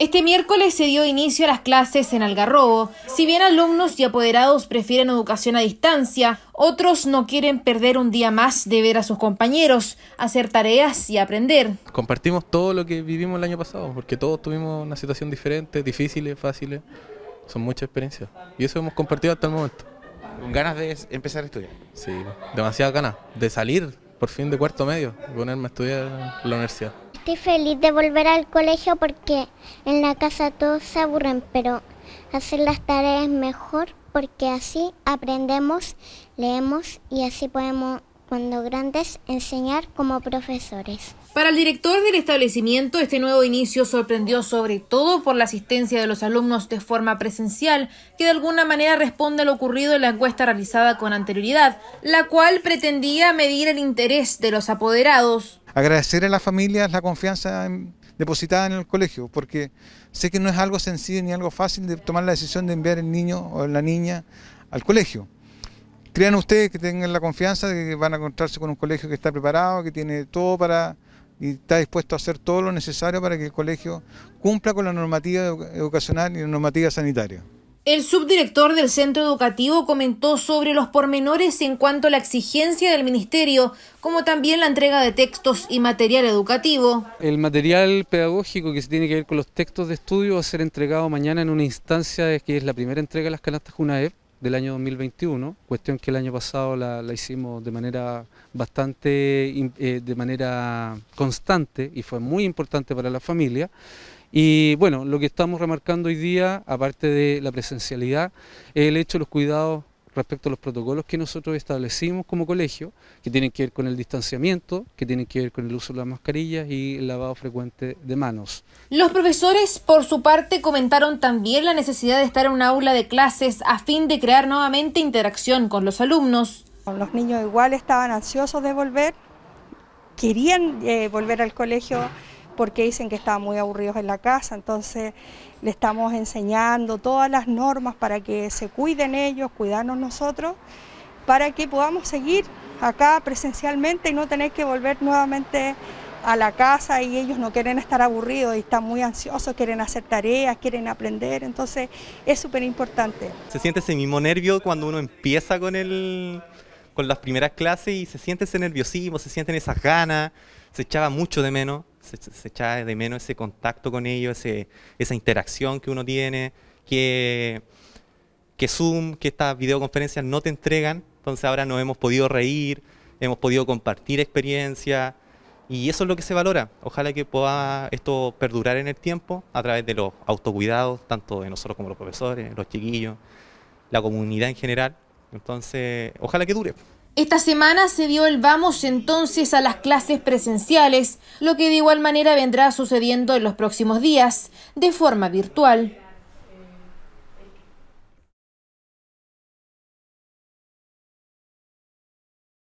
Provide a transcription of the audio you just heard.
Este miércoles se dio inicio a las clases en Algarrobo. Si bien alumnos y apoderados prefieren educación a distancia, otros no quieren perder un día más de ver a sus compañeros, hacer tareas y aprender. Compartimos todo lo que vivimos el año pasado, porque todos tuvimos una situación diferente, difíciles, fáciles. Son muchas experiencias. Y eso hemos compartido hasta el momento. ganas de empezar a estudiar? Sí, demasiadas ganas. De salir, por fin, de cuarto medio, ponerme a estudiar en la universidad estoy feliz de volver al colegio porque en la casa todos se aburren, pero hacer las tareas es mejor porque así aprendemos, leemos y así podemos cuando grandes enseñar como profesores. Para el director del establecimiento, este nuevo inicio sorprendió sobre todo por la asistencia de los alumnos de forma presencial, que de alguna manera responde a lo ocurrido en la encuesta realizada con anterioridad, la cual pretendía medir el interés de los apoderados agradecer a las familias la confianza depositada en el colegio, porque sé que no es algo sencillo ni algo fácil de tomar la decisión de enviar el niño o la niña al colegio. Crean ustedes que tengan la confianza de que van a encontrarse con un colegio que está preparado, que tiene todo para y está dispuesto a hacer todo lo necesario para que el colegio cumpla con la normativa educacional y la normativa sanitaria. El subdirector del centro educativo comentó sobre los pormenores en cuanto a la exigencia del ministerio, como también la entrega de textos y material educativo. El material pedagógico que se tiene que ver con los textos de estudio va a ser entregado mañana en una instancia que es la primera entrega de las canastas JUNAEP del año 2021, cuestión que el año pasado la, hicimos de manera bastante, eh, de manera constante y fue muy importante para la familia. Y bueno, lo que estamos remarcando hoy día, aparte de la presencialidad, es el hecho de los cuidados respecto a los protocolos que nosotros establecimos como colegio, que tienen que ver con el distanciamiento, que tienen que ver con el uso de las mascarillas y el lavado frecuente de manos. Los profesores, por su parte, comentaron también la necesidad de estar en un aula de clases a fin de crear nuevamente interacción con los alumnos. Los niños igual estaban ansiosos de volver, querían eh, volver al colegio porque dicen que estaban muy aburridos en la casa, entonces le estamos enseñando todas las normas para que se cuiden ellos, cuidarnos nosotros, para que podamos seguir acá presencialmente y no tener que volver nuevamente a la casa y ellos no quieren estar aburridos y están muy ansiosos, quieren hacer tareas, quieren aprender, entonces es súper importante. ¿Se siente ese mismo nervio cuando uno empieza con, el, con las primeras clases y se siente ese nerviosismo, se sienten esas ganas, se echaba mucho de menos? se, echa de menos ese contacto con ellos, ese, esa interacción que uno tiene, que, que Zoom, que estas videoconferencias no te entregan. Entonces ahora nos hemos podido reír, hemos podido compartir experiencias y eso es lo que se valora. Ojalá que pueda esto perdurar en el tiempo a través de los autocuidados, tanto de nosotros como los profesores, los chiquillos, la comunidad en general. Entonces, ojalá que dure. Esta semana se dio el vamos entonces a las clases presenciales, lo que de igual manera vendrá sucediendo en los próximos días, de forma virtual.